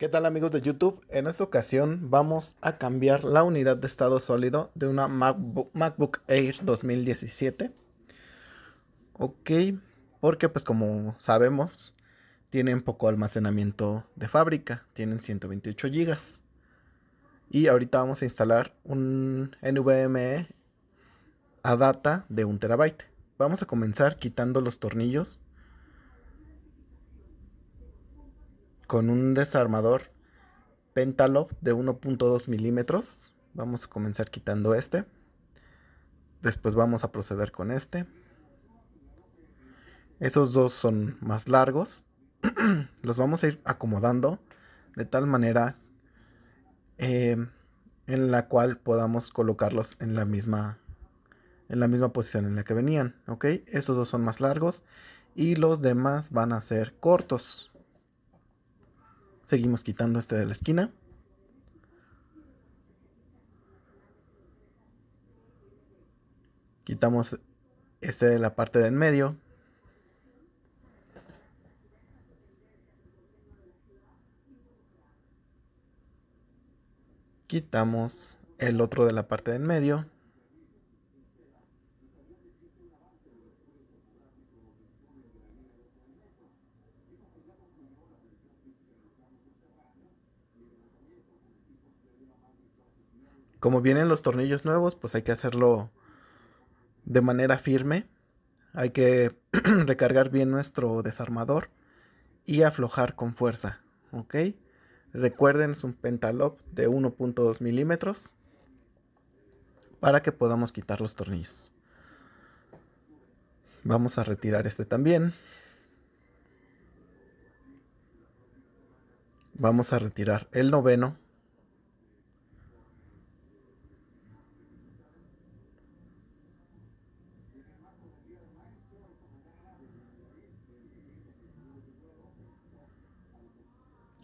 ¿Qué tal amigos de YouTube? En esta ocasión vamos a cambiar la unidad de estado sólido de una MacBook, MacBook Air 2017. Ok, porque pues como sabemos, tienen poco almacenamiento de fábrica, tienen 128 GB. Y ahorita vamos a instalar un NVMe a data de 1 terabyte. Vamos a comenzar quitando los tornillos con un desarmador pentalo de 1.2 milímetros. Vamos a comenzar quitando este. Después vamos a proceder con este. Esos dos son más largos. Los vamos a ir acomodando de tal manera eh, en la cual podamos colocarlos en la misma en la misma posición en la que venían, ¿ok? Esos dos son más largos y los demás van a ser cortos. Seguimos quitando este de la esquina. Quitamos este de la parte de en medio. Quitamos el otro de la parte de en medio. como vienen los tornillos nuevos, pues hay que hacerlo de manera firme. Hay que recargar bien nuestro desarmador y aflojar con fuerza, ¿ok? Recuerden, es un pentalop de 1.2 milímetros para que podamos quitar los tornillos. Vamos a retirar este también. Vamos a retirar el noveno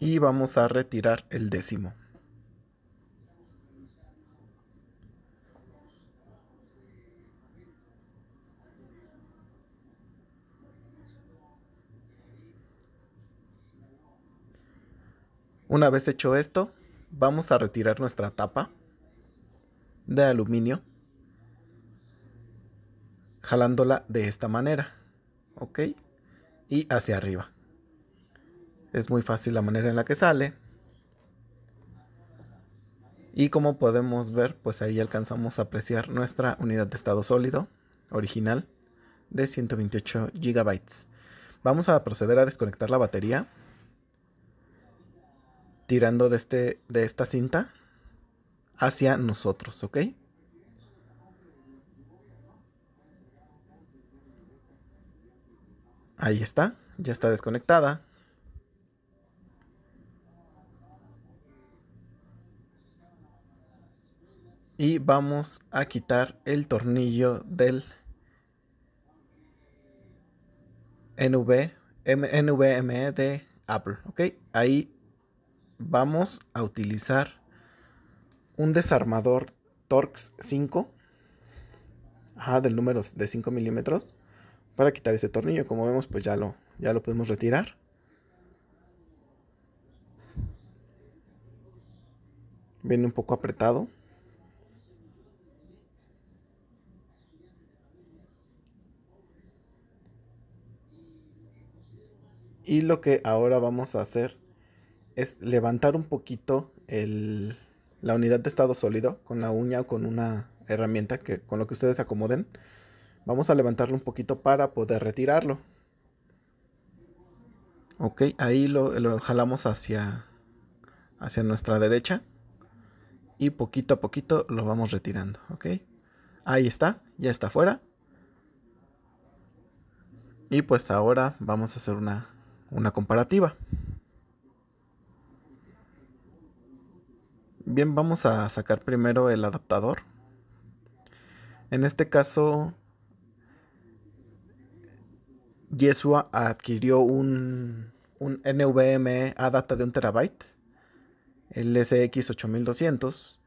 y vamos a retirar el décimo. Una vez hecho esto, vamos a retirar nuestra tapa de aluminio jalándola de esta manera, ¿ok? Y hacia arriba. Es muy fácil la manera en la que sale. Y como podemos ver, pues ahí alcanzamos a apreciar nuestra unidad de estado sólido original de 128 GB. Vamos a proceder a desconectar la batería tirando de, este, de esta cinta hacia nosotros, ¿ok? Ahí está, ya está desconectada. y vamos a quitar el tornillo del NV, NVMe de Apple. Ok, ahí vamos a utilizar un desarmador Torx 5 ajá, del número de 5 milímetros para quitar ese tornillo. Como vemos, pues ya lo, ya lo podemos retirar. Viene un poco apretado. Y lo que ahora vamos a hacer es levantar un poquito la unidad de estado sólido con la uña o con una herramienta que, con lo que ustedes acomoden. Vamos a levantarlo un poquito para poder retirarlo. Ok, ahí lo, jalamos hacia, hacia nuestra derecha y poquito a poquito lo vamos retirando, ¿ok? Ahí está, ya está afuera. Y pues ahora vamos a hacer una una comparativa. Bien, vamos a sacar primero el adaptador. En este caso, Yeshua adquirió un, un NVMe a data de un terabyte, el SX8200,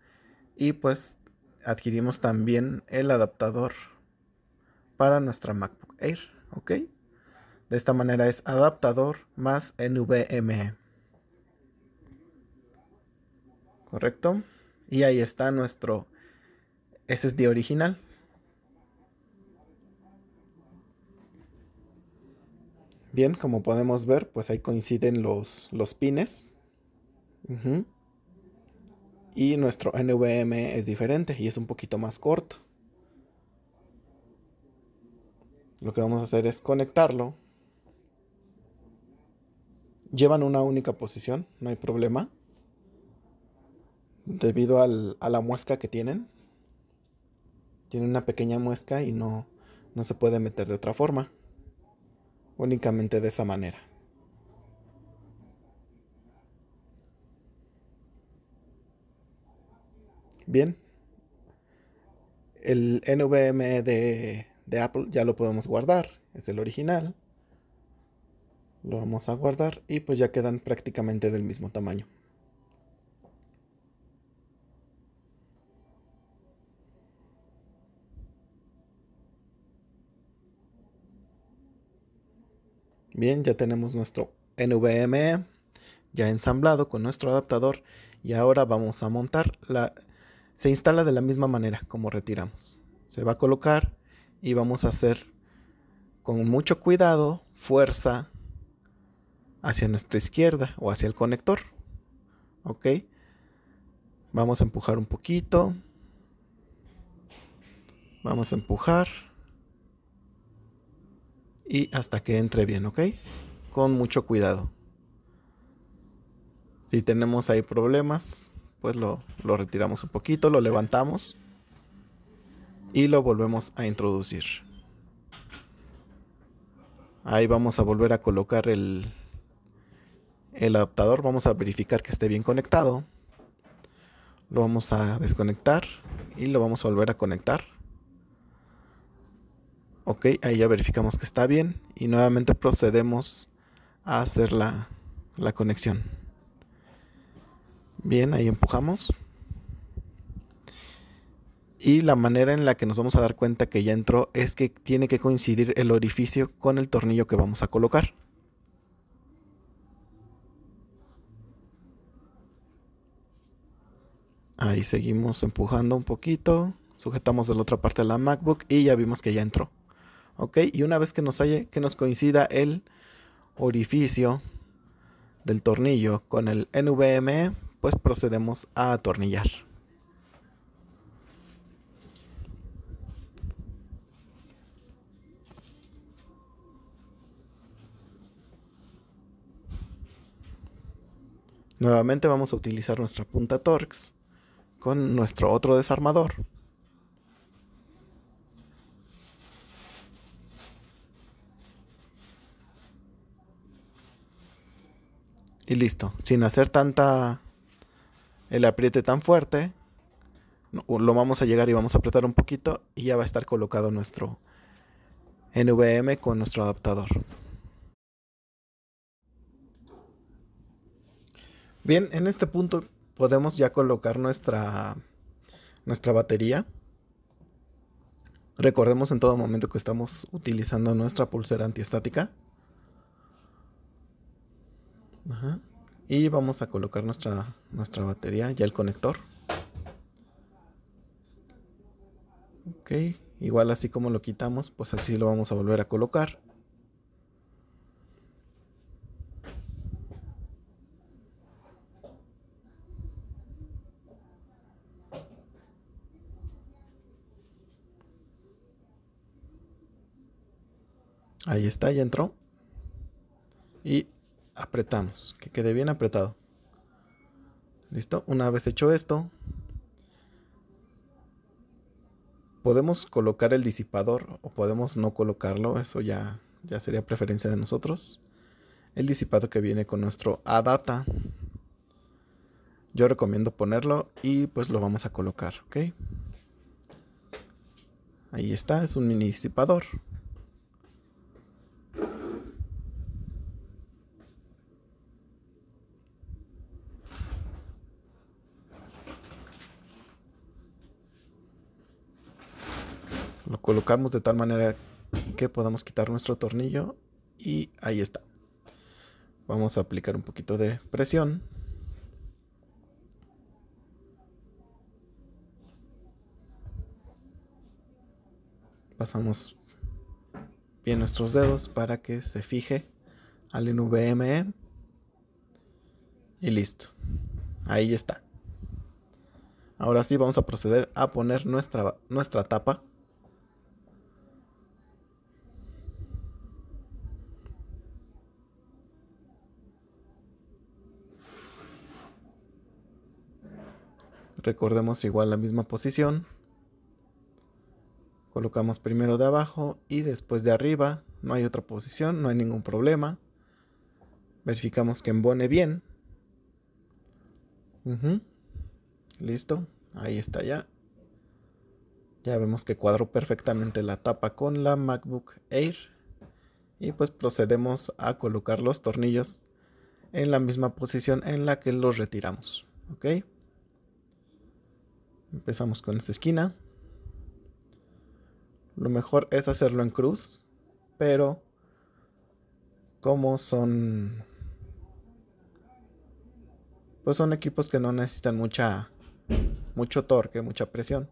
y pues adquirimos también el adaptador para nuestra MacBook Air, ¿ok? De esta manera es adaptador más NVMe. ¿Correcto? Y ahí está nuestro SSD original. Bien, como podemos ver, pues ahí coinciden los, los pines. Y nuestro NVMe es diferente y es un poquito más corto. Lo que vamos a hacer es conectarlo llevan una única posición, no hay problema, debido a la muesca que tienen. Tienen una pequeña muesca y no, se puede meter de otra forma, únicamente de esa manera. Bien, el NVMe de Apple ya lo podemos guardar, es el original. Lo vamos a guardar y pues ya quedan prácticamente del mismo tamaño. Bien, ya tenemos nuestro NVMe ya ensamblado con nuestro adaptador y ahora vamos a montar la se instala de la misma manera como retiramos. Se va a colocar y vamos a hacer con mucho cuidado, fuerza hacia nuestra izquierda o hacia el conector. ¿Ok? Vamos a empujar un poquito. Vamos a empujar. Y hasta que entre bien, ¿ok? Con mucho cuidado. Si tenemos ahí problemas, pues lo, lo retiramos un poquito, lo levantamos y lo volvemos a introducir. Ahí vamos a volver a colocar el, el adaptador vamos a verificar que esté bien conectado. Lo vamos a desconectar y lo vamos a volver a conectar. Ok, ahí ya verificamos que está bien y nuevamente procedemos a hacer la, la conexión. Bien, ahí empujamos. Y la manera en la que nos vamos a dar cuenta que ya entró es que tiene que coincidir el orificio con el tornillo que vamos a colocar. Ahí seguimos empujando un poquito. Sujetamos de la otra parte de la MacBook y ya vimos que ya entró. Ok, y una vez que nos, que nos coincida el orificio del tornillo con el NVMe, pues procedemos a atornillar. Nuevamente vamos a utilizar nuestra punta Torx con nuestro otro desarmador. Y listo, sin hacer tanta el apriete tan fuerte, lo vamos a llegar y vamos a apretar un poquito y ya va a estar colocado nuestro NVM con nuestro adaptador. Bien, en este punto podemos ya colocar nuestra, nuestra batería. Recordemos en todo momento que estamos utilizando nuestra pulsera antiestática. Y vamos a colocar nuestra, nuestra batería, y el conector. Ok, igual así como lo quitamos, pues así lo vamos a volver a colocar. Ahí está, ya entró. Y apretamos, que quede bien apretado. ¿Listo? Una vez hecho esto, podemos colocar el disipador o podemos no colocarlo, eso ya, ya sería preferencia de nosotros. El disipador que viene con nuestro ADATA. Yo recomiendo ponerlo y pues lo vamos a colocar, ¿ok? Ahí está, es un mini disipador. Lo colocamos de tal manera que podamos quitar nuestro tornillo y ahí está. Vamos a aplicar un poquito de presión. Pasamos bien nuestros dedos para que se fije al NVMe ¿eh? y listo. Ahí está. Ahora sí vamos a proceder a poner nuestra, nuestra tapa Recordemos igual la misma posición. Colocamos primero de abajo y después de arriba. No hay otra posición, no hay ningún problema. Verificamos que embone bien. Listo, ahí está ya. Ya vemos que cuadro perfectamente la tapa con la MacBook Air. Y pues procedemos a colocar los tornillos en la misma posición en la que los retiramos. ¿ok? Empezamos con esta esquina. Lo mejor es hacerlo en cruz, pero como son pues son equipos que no necesitan mucha mucho torque, mucha presión,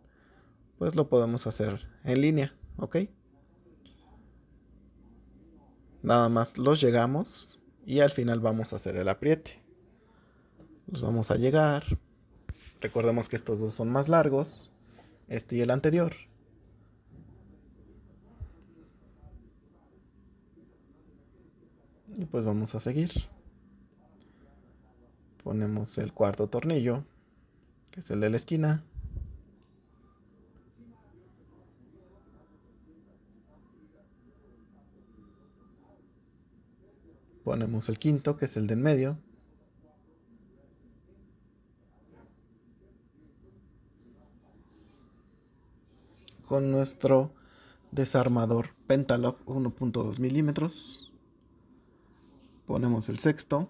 pues lo podemos hacer en línea, ¿ok? Nada más los llegamos y al final vamos a hacer el apriete. Los vamos a llegar, Recordemos que estos dos son más largos, este y el anterior. Y pues vamos a seguir. Ponemos el cuarto tornillo, que es el de la esquina. Ponemos el quinto, que es el de en medio. con nuestro desarmador Pentalog 1.2 milímetros. Ponemos el sexto.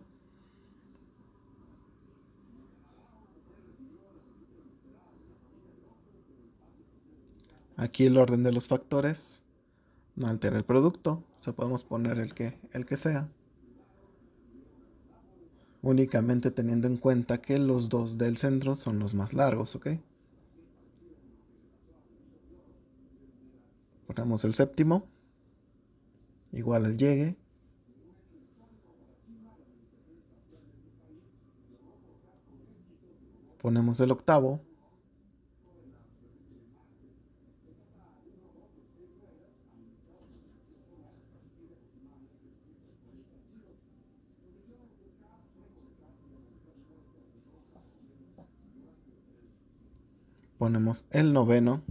Aquí el orden de los factores no altera el producto, o sea, podemos poner el que, el que sea. Únicamente teniendo en cuenta que los dos del centro son los más largos, ¿ok? Ponemos el séptimo. Igual al llegue. Ponemos el octavo. Ponemos el noveno.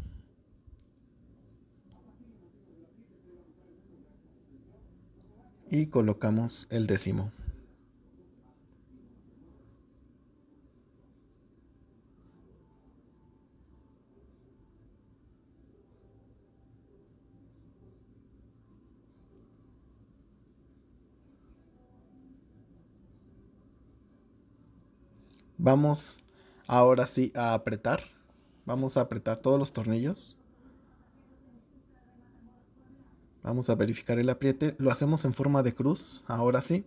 y colocamos el décimo. Vamos ahora sí a apretar. Vamos a apretar todos los tornillos. Vamos a verificar el apriete. Lo hacemos en forma de cruz, ahora sí.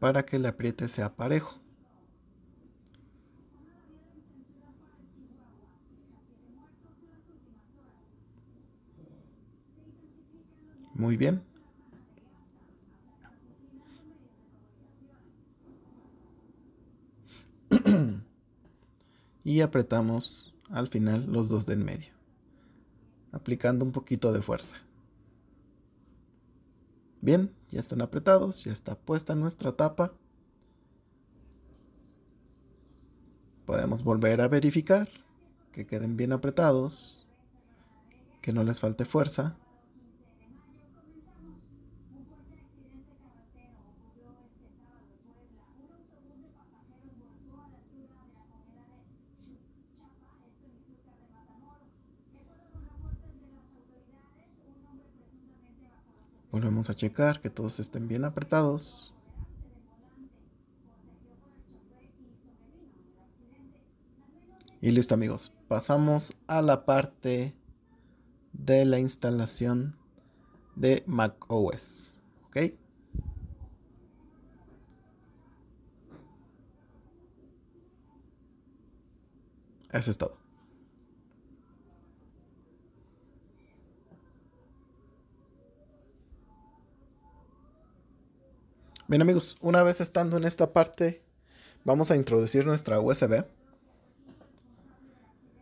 Para que el apriete sea parejo. Muy bien. y apretamos al final los dos de en medio, aplicando un poquito de fuerza. Bien, ya están apretados, ya está puesta nuestra tapa. Podemos volver a verificar que queden bien apretados, que no les falte fuerza. Volvemos a checar que todos estén bien apretados. Y listo amigos, pasamos a la parte de la instalación de macOS. ¿Ok? Eso es todo. Bien amigos, una vez estando en esta parte, vamos a introducir nuestra USB.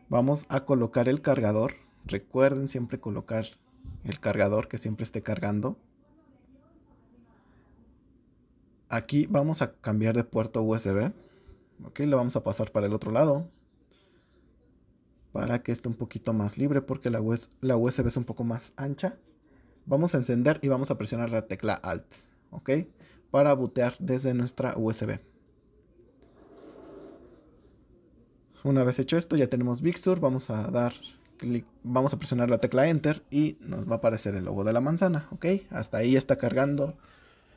Vamos a colocar el cargador. Recuerden siempre colocar el cargador que siempre esté cargando. Aquí vamos a cambiar de puerto USB. Ok, lo vamos a pasar para el otro lado. Para que esté un poquito más libre porque la, la USB es un poco más ancha. Vamos a encender y vamos a presionar la tecla Alt. Ok para bootear desde nuestra USB. Una vez hecho esto, ya tenemos Vixur. vamos a dar clic, vamos a presionar la tecla Enter y nos va a aparecer el logo de la manzana, ¿ok? Hasta ahí está cargando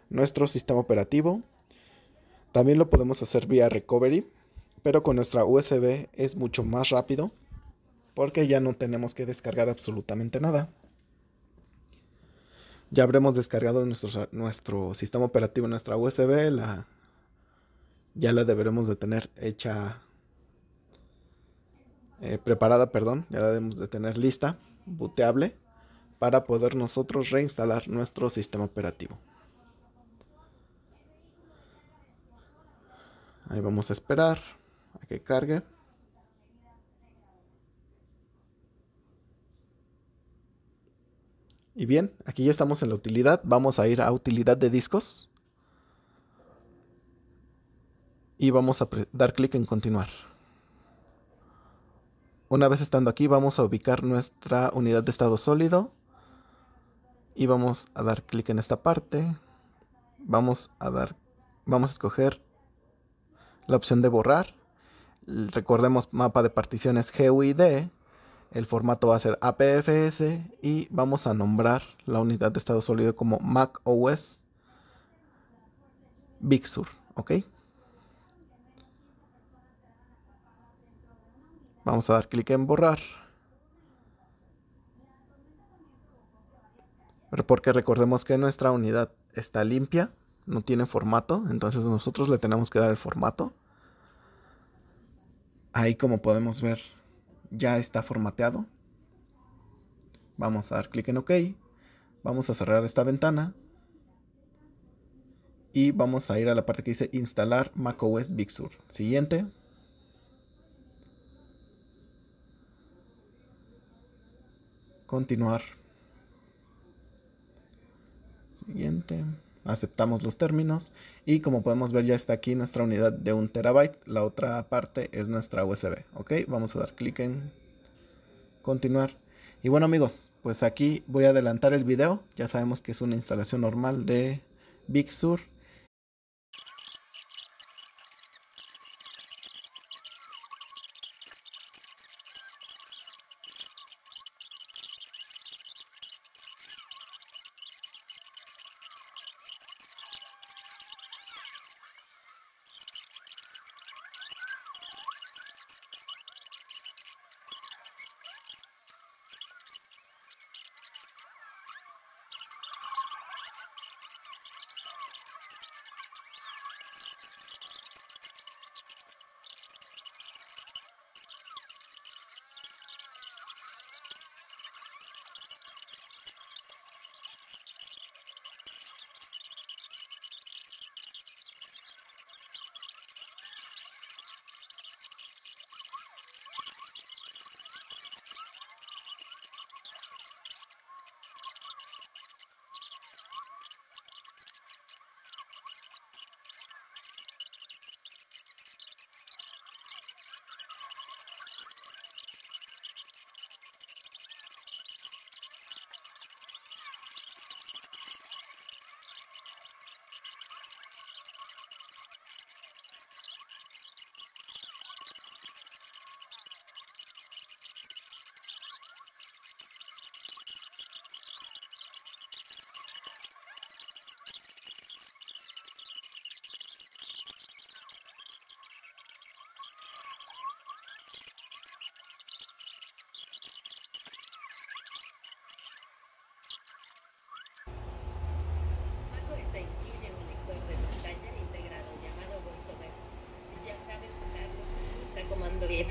nuestro sistema operativo. También lo podemos hacer vía Recovery, pero con nuestra USB es mucho más rápido porque ya no tenemos que descargar absolutamente nada ya habremos descargado nuestro, nuestro sistema operativo, nuestra USB, ya la deberemos de tener hecha, eh, preparada, perdón, ya la debemos de tener lista, booteable, para poder nosotros reinstalar nuestro sistema operativo. Ahí vamos a esperar a que cargue. Y bien, aquí ya estamos en la utilidad. Vamos a ir a utilidad de discos. Y vamos a dar clic en continuar. Una vez estando aquí, vamos a ubicar nuestra unidad de estado sólido. Y vamos a dar clic en esta parte. Vamos a dar, vamos a escoger la opción de borrar. Recordemos mapa de particiones GUID. El formato va a ser APFS y vamos a nombrar la unidad de estado sólido como Mac OS Big Sur, ¿ok? Vamos a dar clic en borrar. Porque recordemos que nuestra unidad está limpia, no tiene formato, entonces nosotros le tenemos que dar el formato. Ahí como podemos ver ya está formateado. Vamos a dar clic en OK. Vamos a cerrar esta ventana. Y vamos a ir a la parte que dice instalar macOS Big Sur. Siguiente. Continuar. Siguiente aceptamos los términos y como podemos ver ya está aquí nuestra unidad de un terabyte, la otra parte es nuestra USB, ok, vamos a dar clic en continuar. Y bueno amigos, pues aquí voy a adelantar el video, ya sabemos que es una instalación normal de Big Sur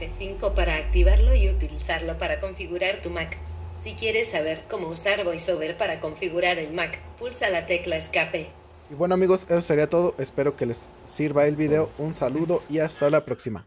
F5 para activarlo y utilizarlo para configurar tu Mac. Si quieres saber cómo usar VoiceOver para configurar el Mac, pulsa la tecla escape. Y bueno amigos, eso sería todo. Espero que les sirva el video. Un saludo y hasta la próxima.